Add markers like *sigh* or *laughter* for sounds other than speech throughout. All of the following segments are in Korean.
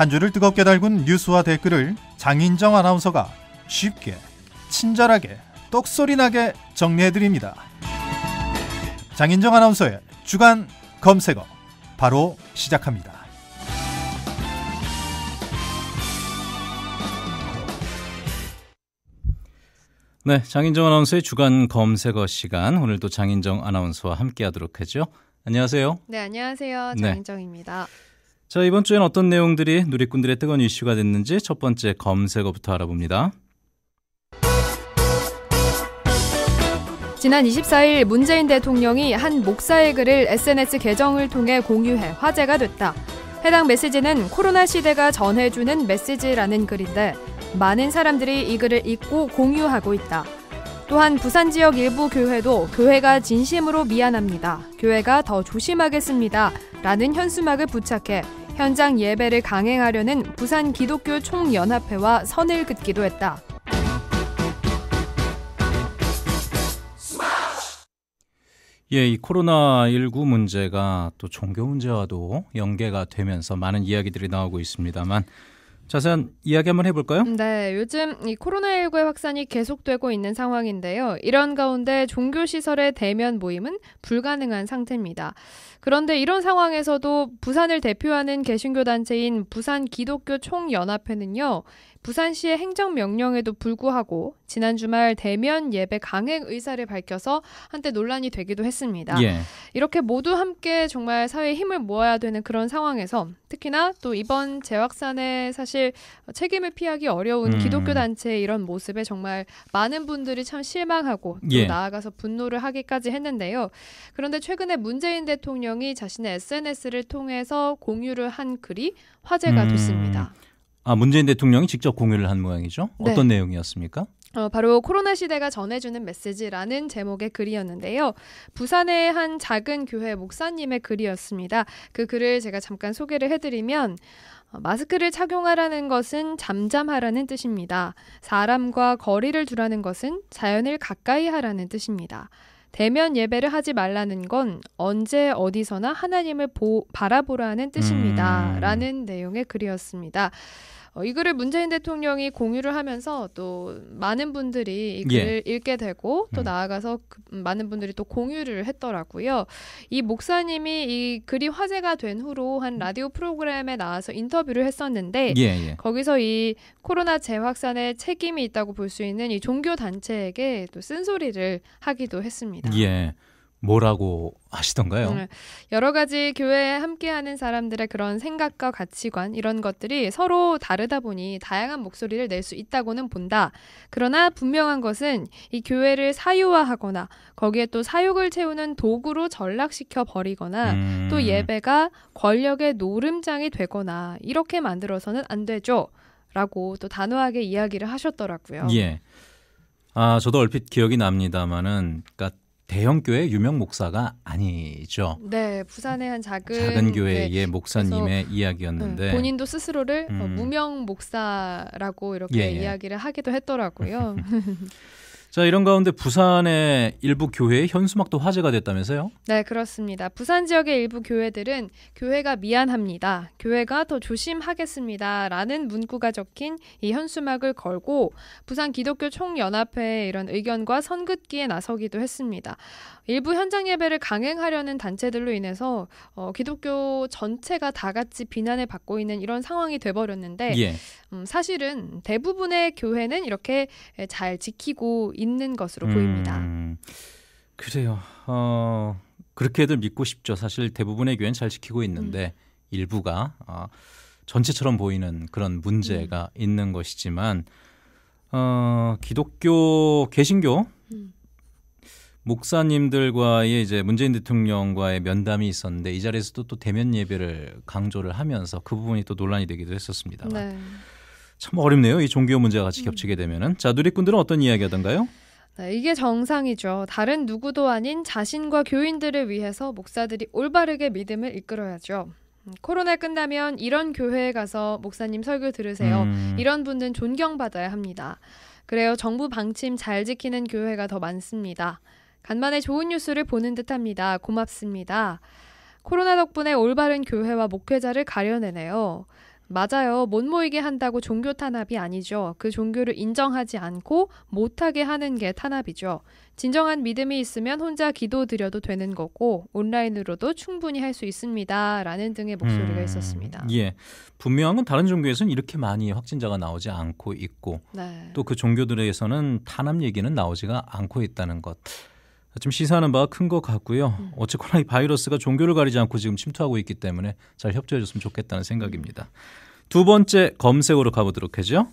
한 주를 뜨겁게 달군 뉴스와 댓글을 장인정 아나운서가 쉽게, 친절하게, 똑소리나게 정리해드립니다. 장인정 아나운서의 주간 검색어 바로 시작합니다. 네, 장인정 아나운서의 주간 검색어 시간 오늘도 장인정 아나운서와 함께하도록 하죠. 안녕하세요. 네, 안녕하세요. 네. 장인정입니다. 네. 자, 이번 주엔 어떤 내용들이 누리꾼들의 뜨거운 이슈가 됐는지 첫 번째 검색어부터 알아봅니다. 지난 24일 문재인 대통령이 한 목사의 글을 SNS 계정을 통해 공유해 화제가 됐다. 해당 메시지는 코로나 시대가 전해주는 메시지라는 글인데 많은 사람들이 이 글을 읽고 공유하고 있다. 또한 부산 지역 일부 교회도 교회가 진심으로 미안합니다. 교회가 더 조심하겠습니다. 라는 현수막을 부착해 현장 예배를 강행하려는 부산 기독교 총연합회와 선을 긋기도 했다. 예, 이 코로나19 문제가 또 종교 문제와도 연계가 되면서 많은 이야기들이 나오고 있습니다만 자세한 이야기 한번 해볼까요? 네, 요즘 이 코로나19의 확산이 계속되고 있는 상황인데요. 이런 가운데 종교시설의 대면 모임은 불가능한 상태입니다. 그런데 이런 상황에서도 부산을 대표하는 개신교 단체인 부산 기독교 총연합회는요. 부산시의 행정명령에도 불구하고 지난 주말 대면 예배 강행 의사를 밝혀서 한때 논란이 되기도 했습니다. 예. 이렇게 모두 함께 정말 사회에 힘을 모아야 되는 그런 상황에서 특히나 또 이번 재확산에 사실 책임을 피하기 어려운 음. 기독교 단체의 이런 모습에 정말 많은 분들이 참 실망하고 또 예. 나아가서 분노를 하기까지 했는데요. 그런데 최근에 문재인 대통령이 자신의 SNS를 통해서 공유를 한 글이 화제가 음. 됐습니다. 아 문재인 대통령이 직접 공유를 한 모양이죠. 네. 어떤 내용이었습니까? 어, 바로 코로나 시대가 전해주는 메시지라는 제목의 글이었는데요. 부산의 한 작은 교회 목사님의 글이었습니다. 그 글을 제가 잠깐 소개를 해드리면 어, 마스크를 착용하라는 것은 잠잠하라는 뜻입니다. 사람과 거리를 두라는 것은 자연을 가까이 하라는 뜻입니다. 대면 예배를 하지 말라는 건 언제 어디서나 하나님을 보, 바라보라는 뜻입니다. 음. 라는 내용의 글이었습니다. 어, 이 글을 문재인 대통령이 공유를 하면서 또 많은 분들이 이 예. 글을 예. 읽게 되고 또 음. 나아가서 그, 음, 많은 분들이 또 공유를 했더라고요. 이 목사님이 이 글이 화제가 된 후로 한 라디오 프로그램에 나와서 인터뷰를 했었는데 예, 예. 거기서 이 코로나 재확산에 책임이 있다고 볼 수 있는 이 종교 단체에게 또 쓴소리를 하기도 했습니다. 예. 뭐라고 하시던가요? 음, 여러 가지 교회에 함께하는 사람들의 그런 생각과 가치관 이런 것들이 서로 다르다 보니 다양한 목소리를 낼 수 있다고는 본다. 그러나 분명한 것은 이 교회를 사유화하거나 거기에 또 사욕을 채우는 도구로 전락시켜 버리거나 음... 또 예배가 권력의 노름장이 되거나 이렇게 만들어서는 안 되죠. 라고 또 단호하게 이야기를 하셨더라고요. 예. 아, 저도 얼핏 기억이 납니다만은 그러니까 대형 교회 유명 목사가 아니죠. 네, 부산의 한 작은, 작은 교회의 네. 목사님의 음, 이야기였는데 본인도 스스로를 어, 음. 무명 목사라고 이렇게 예, 예. 이야기를 하기도 했더라고요. *laughs* *laughs* 자, 이런 가운데 부산의 일부 교회의 현수막도 화제가 됐다면서요? 네, 그렇습니다. 부산 지역의 일부 교회들은 교회가 미안합니다. 교회가 더 조심하겠습니다. 라는 문구가 적힌 이 현수막을 걸고 부산 기독교 총연합회에 이런 의견과 선긋기에 나서기도 했습니다. 일부 현장 예배를 강행하려는 단체들로 인해서 어, 기독교 전체가 다 같이 비난을 받고 있는 이런 상황이 돼버렸는데 예. 음, 사실은 대부분의 교회는 이렇게 잘 지키고 있는 것으로 음. 보입니다. 그래요. 어, 그렇게들 믿고 싶죠. 사실 대부분의 교회는 잘 지키고 있는데 음. 일부가 어, 전체처럼 보이는 그런 문제가 음. 있는 것이지만 어, 기독교 개신교 목사님들과의 이제 문재인 대통령과의 면담이 있었는데 이 자리에서도 또 대면 예배를 강조를 하면서 그 부분이 또 논란이 되기도 했었습니다 네. 참 어렵네요. 이 종교 문제와 같이 겹치게 되면은 자 누리꾼들은 어떤 이야기하던가요? 네, 이게 정상이죠. 다른 누구도 아닌 자신과 교인들을 위해서 목사들이 올바르게 믿음을 이끌어야죠. 음, 코로나 끝나면 이런 교회에 가서 목사님 설교 들으세요. 음. 이런 분은 존경받아야 합니다. 그래요. 정부 방침 잘 지키는 교회가 더 많습니다. 간만에 좋은 뉴스를 보는 듯 합니다. 고맙습니다. 코로나 덕분에 올바른 교회와 목회자를 가려내네요. 맞아요. 못 모이게 한다고 종교 탄압이 아니죠. 그 종교를 인정하지 않고 못하게 하는 게 탄압이죠. 진정한 믿음이 있으면 혼자 기도드려도 되는 거고 온라인으로도 충분히 할 수 있습니다라는 등의 목소리가 음, 있었습니다. 예, 분명은 다른 종교에서는 이렇게 많이 확진자가 나오지 않고 있고 네. 또그 종교들에서는 탄압 얘기는 나오지가 않고 있다는 것. 좀 시사하는 바가 큰것 같고요. 음. 어쨌거나 이 바이러스가 종교를 가리지 않고 지금 침투하고 있기 때문에 잘 협조해줬으면 좋겠다는 생각입니다. 두 번째 검색어로 가보도록 하죠.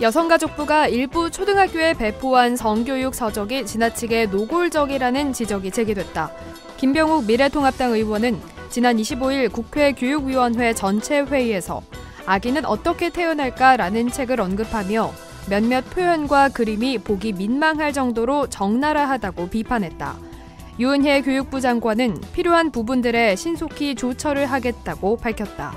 여성가족부가 일부 초등학교에 배포한 성교육 서적이 지나치게 노골적이라는 지적이 제기됐다. 김병욱 미래통합당 의원은 지난 25일 국회 교육위원회 전체 회의에서 아기는 어떻게 태어날까라는 책을 언급하며 몇몇 표현과 그림이 보기 민망할 정도로 적나라하다고 비판했다. 유은혜 교육부 장관은 필요한 부분들에 신속히 조처를 하겠다고 밝혔다.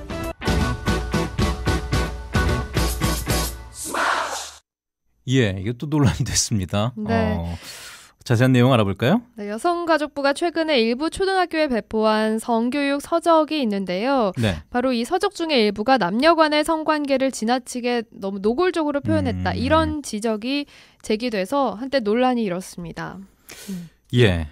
예, 이것도 논란이 됐습니다. 네. 어. 자세한 내용 알아볼까요? 네, 여성가족부가 최근에 일부 초등학교에 배포한 성교육 서적이 있는데요. 네. 바로 이 서적 중에 일부가 남녀 간의 성관계를 지나치게 너무 노골적으로 표현했다. 음... 이런 지적이 제기돼서 한때 논란이 일었습니다. 음. 예.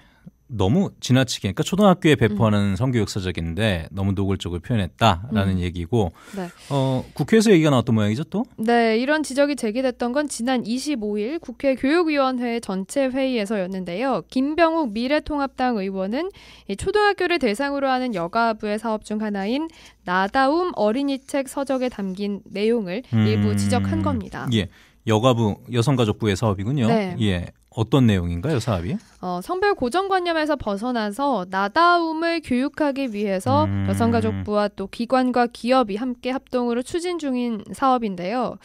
너무 지나치게 그러니까 초등학교에 음. 배포하는 음. 성교육 서적인데 너무 노골적으로 표현했다라는 음. 얘기고 네. 어, 국회에서 얘기가 나왔던 모양이죠 또? 네 이런 지적이 제기됐던 건 지난 25일 국회 교육위원회 전체 회의에서였는데요. 김병욱 미래통합당 의원은 이 초등학교를 대상으로 하는 여가부의 사업 중 하나인 나다움 어린이책 서적에 담긴 내용을 음. 일부 지적한 음. 겁니다. 예. 여가부 여성가족부의 사업이군요. 네. 예. 어떤 내용인가요, 사업이? 어, 성별 고정관념에서 벗어나서 나다움을 교육하기 위해서 음... 여성가족부와 또 기관과 기업이 함께 합동으로 추진 중인 사업인데요.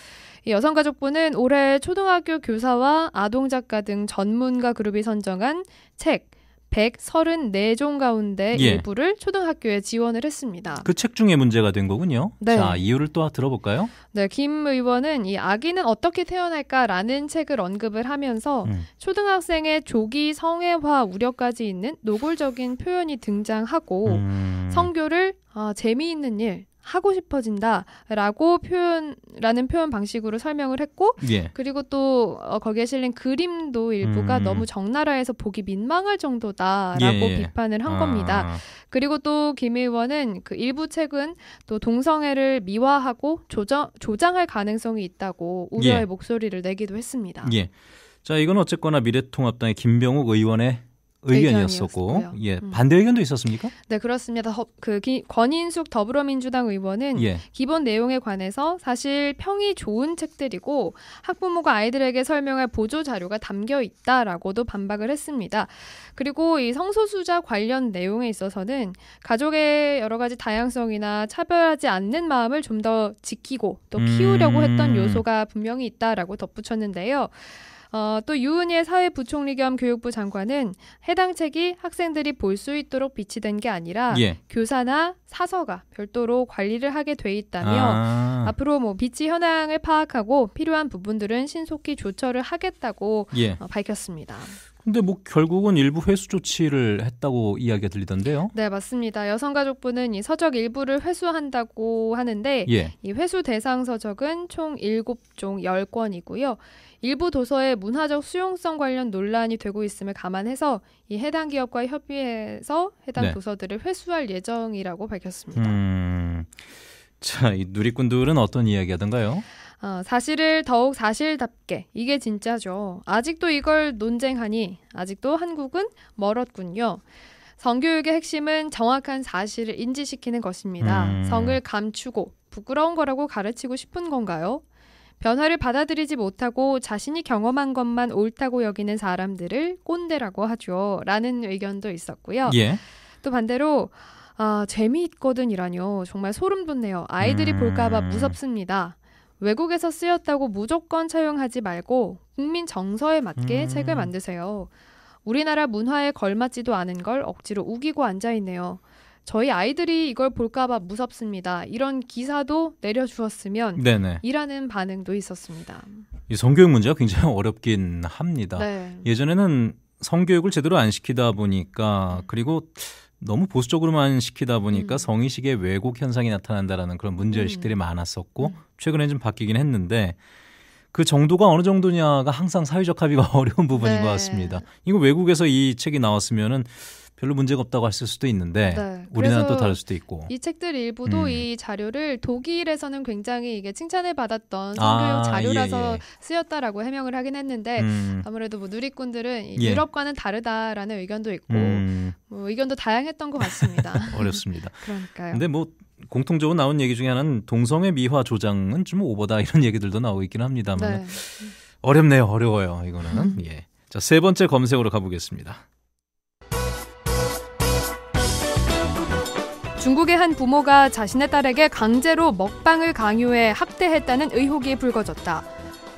이 여성가족부는 올해 초등학교 교사와 아동작가 등 전문가 그룹이 선정한 책 134종 가운데 예. 일부를 초등학교에 지원을 했습니다. 그 책 중에 문제가 된 거군요. 네. 자, 이유를 또 들어볼까요? 네, 김 의원은 이 아기는 어떻게 태어날까라는 책을 언급을 하면서 음. 초등학생의 조기 성애화 우려까지 있는 노골적인 표현이 등장하고 음. 성교를 아, 재미있는 일, 하고 싶어진다라고 표현라는 표현 방식으로 설명을 했고 예. 그리고 또 어, 거기에 실린 그림도 일부가 음. 너무 적나라해서 보기 민망할 정도다라고 예. 예. 비판을 한 아. 겁니다. 그리고 또 김 의원은 그 일부 책은 또 동성애를 미화하고 조정, 조장할 가능성이 있다고 우려의 예. 목소리를 내기도 했습니다. 예. 자 이건 어쨌거나 미래통합당의 김병욱 의원의 의견이었었고 예 음. 반대 의견도 있었습니까? 네 그렇습니다. 허, 그 기, 권인숙 더불어민주당 의원은 예. 기본 내용에 관해서 사실 평이 좋은 책들이고 학부모가 아이들에게 설명할 보조 자료가 담겨 있다라고도 반박을 했습니다. 그리고 이 성소수자 관련 내용에 있어서는 가족의 여러 가지 다양성이나 차별하지 않는 마음을 좀 더 지키고 또 음. 키우려고 음... 했던 요소가 분명히 있다라고 덧붙였는데요. 어, 또 유은혜 사회부총리 겸 교육부 장관은 해당 책이 학생들이 볼 수 있도록 비치된 게 아니라 예. 교사나 사서가 별도로 관리를 하게 돼 있다며 아. 앞으로 뭐 비치 현황을 파악하고 필요한 부분들은 신속히 조처를 하겠다고 예. 어, 밝혔습니다. 근데 뭐 결국은 일부 회수 조치를 했다고 이야기가 들리던데요. 네, 맞습니다. 여성가족부는 이 서적 일부를 회수한다고 하는데 예. 이 회수 대상 서적은 총 7종 10권이고요. 일부 도서의 문화적 수용성 관련 논란이 되고 있음을 감안해서 이 해당 기업과 협의해서 해당 네. 도서들을 회수할 예정이라고 밝혔습니다. 음... 자, 이 누리꾼들은 어떤 이야기하던가요? 어, 사실을 더욱 사실답게 이게 진짜죠. 아직도 이걸 논쟁하니 아직도 한국은 멀었군요. 성교육의 핵심은 정확한 사실을 인지시키는 것입니다. 음. 성을 감추고 부끄러운 거라고 가르치고 싶은 건가요? 변화를 받아들이지 못하고 자신이 경험한 것만 옳다고 여기는 사람들을 꼰대라고 하죠. 라는 의견도 있었고요. 예. 또 반대로 아, 재미있거든이라뇨. 정말 소름 돋네요. 아이들이 음. 볼까봐 무섭습니다. 외국에서 쓰였다고 무조건 차용하지 말고 국민 정서에 맞게 음. 책을 만드세요. 우리나라 문화에 걸맞지도 않은 걸 억지로 우기고 앉아 있네요. 저희 아이들이 이걸 볼까봐 무섭습니다. 이런 기사도 내려주었으면 네네. 이라는 반응도 있었습니다. 이 성교육 문제가 굉장히 *laughs* 어렵긴 합니다. 네. 예전에는 성교육을 제대로 안 시키다 보니까 음. 그리고 너무 보수적으로만 시키다 보니까 음. 성의식의 왜곡 현상이 나타난다라는 그런 문제 음. 의식들이 음. 많았었고 최근에 좀 바뀌긴 했는데 그 정도가 어느 정도냐가 항상 사회적 합의가 *laughs* 어려운 부분인 네. 것 같습니다. 이거 외국에서 이 책이 나왔으면은 별로 문제가 없다고 하실 수도 있는데 네. 우리나라 또 다를 수도 있고 이 책들 일부도 음. 이 자료를 독일에서는 굉장히 이게 칭찬을 받았던 아, 선교용 아, 자료라서 예, 예. 쓰였다라고 해명을 하긴 했는데 음. 아무래도 뭐 누리꾼들은 예. 유럽과는 다르다라는 의견도 있고 음. 뭐 의견도 다양했던 것 같습니다. *laughs* 어렵습니다. *laughs* 그러니까요. 근데 뭐 공통적으로 나온 얘기 중에 하나는 동성애 미화 조장은 좀 오버다 이런 *laughs* 얘기들도 나오고 있긴 합니다만 네. 어렵네요, 어려워요 이거는. 예. 자 세 번째 검색으로 가보겠습니다. 중국의 한 부모가 자신의 딸에게 강제로 먹방을 강요해 학대했다는 의혹이 불거졌다.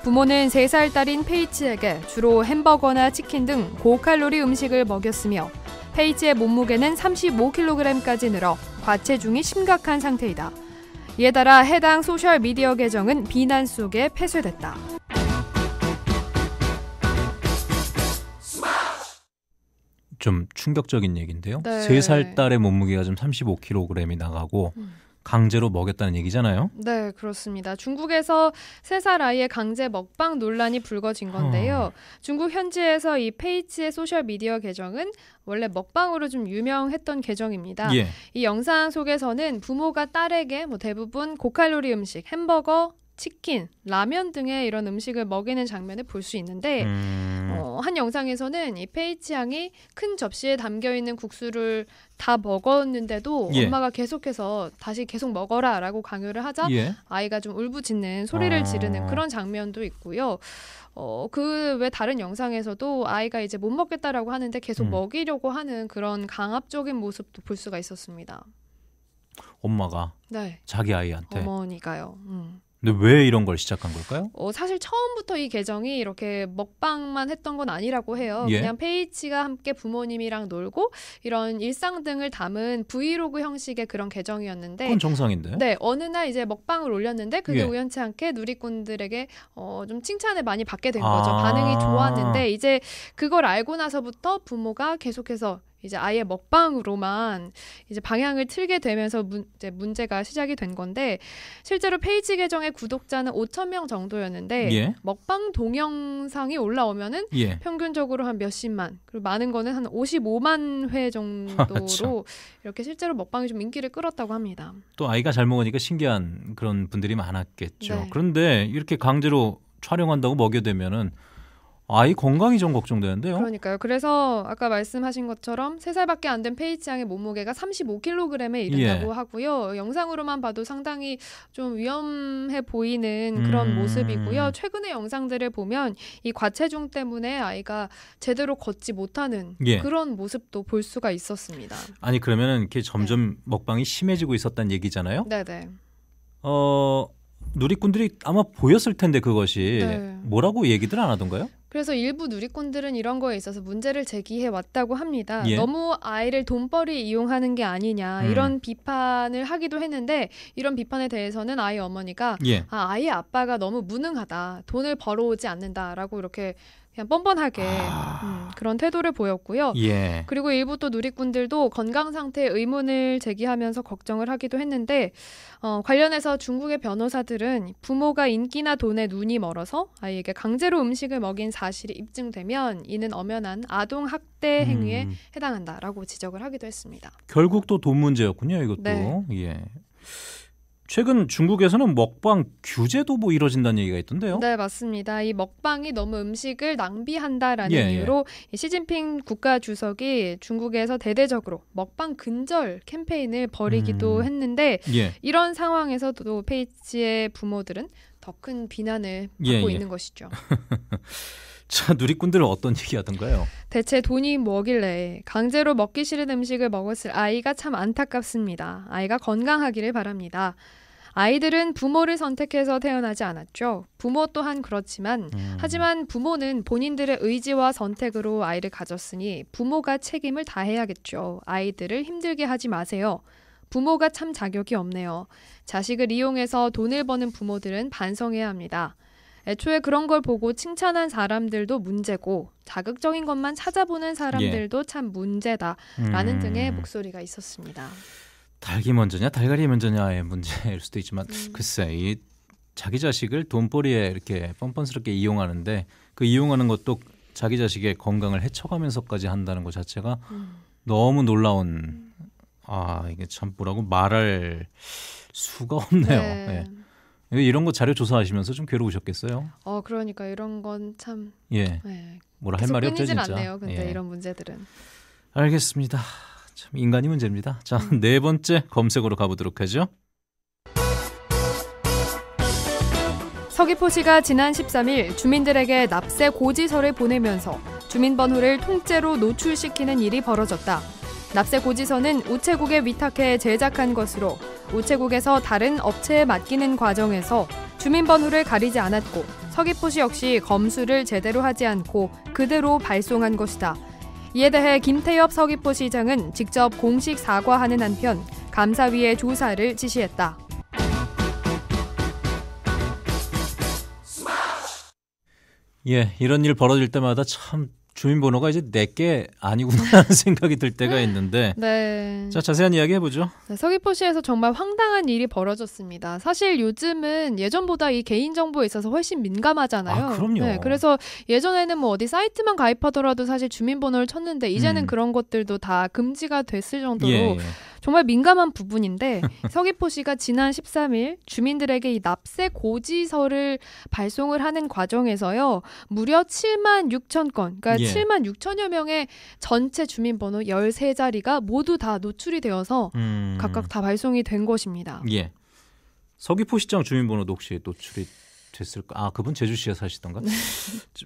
부모는 3살 딸인 페이치에게 주로 햄버거나 치킨 등 고칼로리 음식을 먹였으며 페이지의 몸무게는 35kg까지 늘어 과체중이 심각한 상태이다. 이에 따라 해당 소셜미디어 계정은 비난 속에 폐쇄됐다. 좀 충격적인 얘기인데요. 네. 3살 딸의 몸무게가 지금 35kg이 나가고 음. 강제로 먹였다는 얘기잖아요. 네, 그렇습니다. 중국에서 세 살 아이의 강제 먹방 논란이 불거진 건데요. 어. 중국 현지에서 이페이츠의 소셜 미디어 계정은 원래 먹방으로 좀 유명했던 계정입니다. 예. 이 영상 속에서는 부모가 딸에게 뭐 대부분 고칼로리 음식, 햄버거, 치킨, 라면 등의 이런 음식을 먹이는 장면을 볼 수 있는데 음... 한 영상에서는 이 페이치양이 큰 접시에 담겨 있는 국수를 다 먹었는데도 예. 엄마가 계속해서 다시 계속 먹어라라고 강요를 하자 예. 아이가 좀 울부짖는 소리를 아... 지르는 그런 장면도 있고요. 어, 그외 다른 영상에서도 아이가 이제 못 먹겠다라고 하는데 계속 음. 먹이려고 하는 그런 강압적인 모습도 볼 수가 있었습니다. 엄마가 네. 자기 아이한테 어머니가요. 음. 근데 왜 이런 걸 시작한 걸까요? 어, 사실 처음부터 이 계정이 이렇게 먹방만 했던 건 아니라고 해요. 예? 그냥 페이치가 함께 부모님이랑 놀고 이런 일상 등을 담은 브이로그 형식의 그런 계정이었는데 그건 정상인데. 네, 어느 날 이제 먹방을 올렸는데 그게 예. 우연치 않게 누리꾼들에게 어, 좀 칭찬을 많이 받게 된 아. 거죠. 아~ 반응이 좋았는데 이제 그걸 알고 나서부터 부모가 계속해서 이제 아예 먹방으로만 이제 방향을 틀게 되면서 문, 이제 문제가 시작이 된 건데 실제로 페이지 계정의 구독자는 5천 명 정도였는데 예. 먹방 동영상이 올라오면은 예. 평균적으로 한 몇십만 그리고 많은 거는 한 55만 회 정도로 *laughs* 그렇죠. 이렇게 실제로 먹방이 좀 인기를 끌었다고 합니다. 또 아이가 잘 먹으니까 신기한 그런 분들이 많았겠죠. 네. 그런데 이렇게 강제로 촬영한다고 먹여되면은 아이 건강이 좀 걱정되는데요. 그러니까요. 그래서 아까 말씀하신 것처럼 세살밖에안 된 페이치양의 몸무게가 35kg에 이른다고 예. 하고요. 영상으로만 봐도 상당히 좀 위험해 보이는 그런 음... 모습이고요. 최근의 영상들을 보면 이 과체중 때문에 아이가 제대로 걷지 못하는 예. 그런 모습도 볼 수가 있었습니다. 아니 그러면 이렇게 점점 네. 먹방이 심해지고 있었다는 얘기잖아요. 네네. 어 누리꾼들이 아마 보였을 텐데 그것이 네. 뭐라고 얘기들 안 하던가요? 그래서 일부 누리꾼들은 이런 거에 있어서 문제를 제기해 왔다고 합니다. 예. 너무 아이를 돈벌이 이용하는 게 아니냐 음. 이런 비판을 하기도 했는데 이런 비판에 대해서는 아이 어머니가 예. 아, 아이 아빠가 너무 무능하다 돈을 벌어오지 않는다라고 이렇게 그냥 뻔뻔하게 아... 음, 그런 태도를 보였고요. 예. 그리고 일부 또 누리꾼들도 건강 상태 의문을 제기하면서 걱정을 하기도 했는데 어, 관련해서 중국의 변호사들은 부모가 인기나 돈에 눈이 멀어서 아이에게 강제로 음식을 먹인 사실이 입증되면 이는 엄연한 아동 학대 음. 행위에 음... 해당한다라고 지적을 하기도 했습니다. 결국 또 돈 문제였군요, 이것도. 네. 예. 최근 중국에서는 먹방 규제도 뭐 이뤄진다는 얘기가 있던데요. 네, 맞습니다. 이 먹방이 너무 음식을 낭비한다라는 예, 예. 이유로 예. 시진핑 국가 주석이 중국에서 대대적으로 먹방 근절 캠페인을 벌이기도 음. 했는데 예. 이런 상황에서도 페이지의 부모들은 더 큰 비난을 예, 받고 예. 있는 것이죠. *laughs* 자 누리꾼들은 어떤 *laughs* 얘기하던가요? 대체 돈이 뭐길래 강제로 먹기 싫은 음식을 먹었을 아이가 참 안타깝습니다. 아이가 건강하기를 바랍니다. 아이들은 부모를 선택해서 태어나지 않았죠. 부모 또한 그렇지만 음. 하지만 부모는 본인들의 의지와 선택으로 아이를 가졌으니 부모가 책임을 다해야겠죠. 아이들을 힘들게 하지 마세요. 부모가 참 자격이 없네요. 자식을 이용해서 돈을 버는 부모들은 반성해야 합니다. 애초에 그런 걸 보고 칭찬한 사람들도 문제고 자극적인 것만 찾아보는 예. 사람들도 예. 참 문제다라는 음. 등의 목소리가 있었습니다. 달기 먼저냐 달걀이 먼저냐의 문제일 수도 있지만 음. 글쎄 이 자기 자식을 돈벌이에 이렇게 뻔뻔스럽게 이용하는데 그 이용하는 것도 자기 자식의 건강을 해쳐가면서까지 한다는 것 자체가 음. 너무 놀라운 음. 아 이게 참 뭐라고 말할 수가 없네요. 네. 네. 이런 거 자료 조사하시면서 좀 괴로우셨겠어요? 어, 그러니까 이런 건 참. 예. 네. 뭐라 할 말이 없죠, 진짜. 않네요. 근데 예. 이런 문제들은. 알겠습니다. 참 인간이 문제입니다. 자, 음. 네 번째 검색어로 가보도록 하죠. 서귀포시가 지난 13일 주민들에게 납세 고지서를 보내면서 주민번호를 통째로 노출시키는 일이 벌어졌다. 납세 고지서는 우체국에 위탁해 제작한 것으로 우체국에서 다른 업체에 맡기는 과정에서 주민번호를 가리지 않았고 서귀포시 역시 검수를 제대로 하지 않고 그대로 발송한 것이다. 이에 대해 김태엽 서귀포시장은 직접 공식 사과하는 한편 감사위의 조사를 지시했다. 예, 이런 일 벌어질 때마다 참 주민번호가 이제 내게 아니구나 하는 *laughs* 생각이 들 때가 있는데 네. 자 자세한 이야기 해보죠. 네, 서귀포시에서 정말 황당한 일이 벌어졌습니다. 사실 요즘은 예전보다 이 개인정보에 있어서 훨씬 민감하잖아요. 아, 그럼요. 네, 그래서 예전에는 뭐 어디 사이트만 가입하더라도 사실 주민번호를 쳤는데 이제는 음. 그런 것들도 다 금지가 됐을 정도로 예, 예. 정말 민감한 부분인데 *laughs* 서귀포시가 지난 13일 주민들에게 이 납세 고지서를 발송을 하는 과정에서요 무려 7만 6천 건, 그러니까 예. 7만 6천여 명의 전체 주민번호 13자리가 모두 다 노출이 되어서 음... 각각 다 발송이 된 것입니다. 예. 서귀포시장 주민번호 혹시 노출이 됐을까? 아 그분 제주시에 사시던가? 네.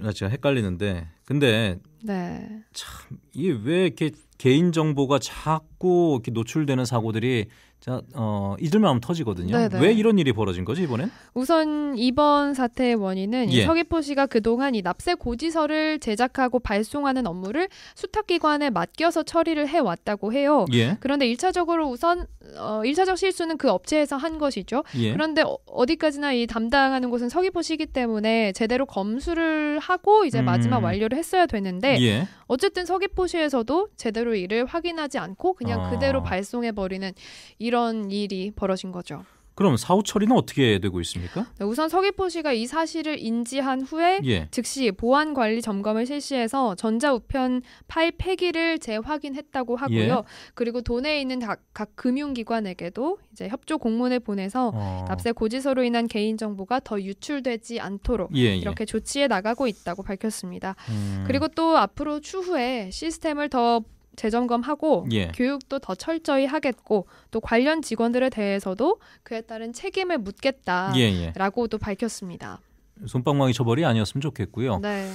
나 제가 헷갈리는데 근데 네. 참 이게 왜 이렇게 개인 정보가 자꾸 이렇게 노출되는 사고들이 자, 어, 잊을만 하면 터지거든요. 네네. 네. 왜 이런 일이 벌어진 거지 이번엔? 우선 이번 사태의 원인은 예. 서귀포시가 그동안 이 납세 고지서를 제작하고 발송하는 업무를 수탁기관에 맡겨서 처리를 해왔다고 해요. 예. 그런데 일차적으로 우선 어, 1차적 실수는 그 업체에서 한 것이죠. 예. 그런데 어, 디까지나이 담당하는 곳은 서귀포시기 이 때문에 제대로 검수를 하고 이제 음. 마지막 완료를 했어야 되는데 예. 어쨌든 서귀포시에서도 제대로 일을 확인하지 않고 그냥 어. 그대로 발송해버리는 이 이런 일이 벌어진 거죠. 그럼 사후 처리는 어떻게 되고 있습니까? 네, 우선 서귀포시가 이 사실을 인지한 후에 예. 즉시 보안 관리 점검을 실시해서 전자우편 파일 폐기를 재확인했다고 하고요. 예. 그리고 도내에 있는 각, 각, 금융기관에게도 이제 협조 공문을 보내서 어. 납세 고지서로 인한 개인 정보가 더 유출되지 않도록 예, 예. 이렇게 조치해 나가고 있다고 밝혔습니다. 음. 그리고 또 앞으로 추후에 시스템을 더 재점검하고 예. 교육도 더 철저히 하겠고 또 관련 직원들에 대해서도 그에 따른 책임을 묻겠다라고도 예, 예. 밝혔습니다. 손방망이 처벌이 아니었으면 좋겠고요. 네.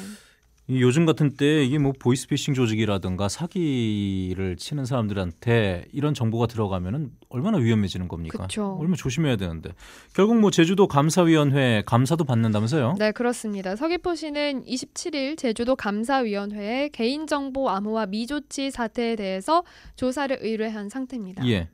요즘 같은 때 이게 뭐 보이스피싱 조직이라든가 사기를 치는 사람들한테 이런 정보가 들어가면은 얼마나 위험해지는 겁니까? 그쵸. 얼마나 조심해야 되는데 결국 뭐 제주도 감사위원회 감사도 받는다면서요? 네 그렇습니다. 서귀포시는 27일 제주도 감사위원회에 개인정보 암호화 미조치 사태에 대해서 조사를 의뢰한 상태입니다. 예.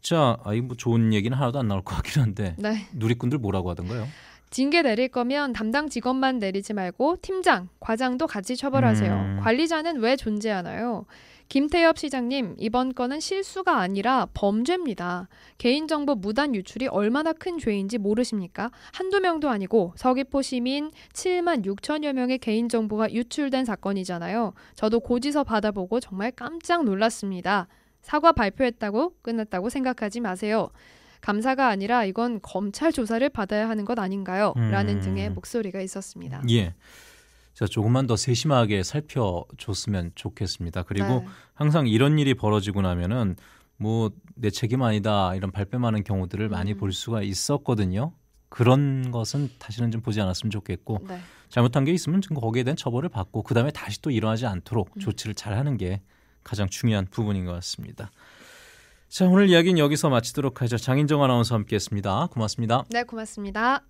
자, 아이 뭐 좋은 얘기는 하나도 안 나올 것 같긴 한데 네. 누리꾼들 뭐라고 하던가요? 징계 내릴 거면 담당 직원만 내리지 말고 팀장, 과장도 같이 처벌하세요. 음. 관리자는 왜 존재하나요? 김태엽 시장님, 이번 건은 실수가 아니라 범죄입니다. 개인정보 무단 유출이 얼마나 큰 죄인지 모르십니까? 한두 명도 아니고 서귀포 시민 7만 6천여 명의 개인정보가 유출된 사건이잖아요. 저도 고지서 받아보고 정말 깜짝 놀랐습니다. 사과 발표했다고 끝났다고 생각하지 마세요. 감사가 아니라 이건 검찰 조사를 받아야 하는 것 아닌가요? 라는 음. 등의 목소리가 있었습니다. 예. 자, 조금만 더 세심하게 살펴줬으면 좋겠습니다. 그리고 네. 항상 이런 일이 벌어지고 나면은 뭐 내 책임 아니다 이런 발뺌하는 경우들을 많이 음. 볼 수가 있었거든요. 그런 것은 다시는 좀 보지 않았으면 좋겠고 네. 잘못한 게 있으면 지금 거기에 대한 처벌을 받고 그 다음에 다시 또 일어나지 않도록 음. 조치를 잘 하는 게 가장 중요한 부분인 것 같습니다. 자, 오늘 이야기는 여기서 마치도록 하죠. 장인정 아나운서 함께했습니다. 고맙습니다. 네, 고맙습니다.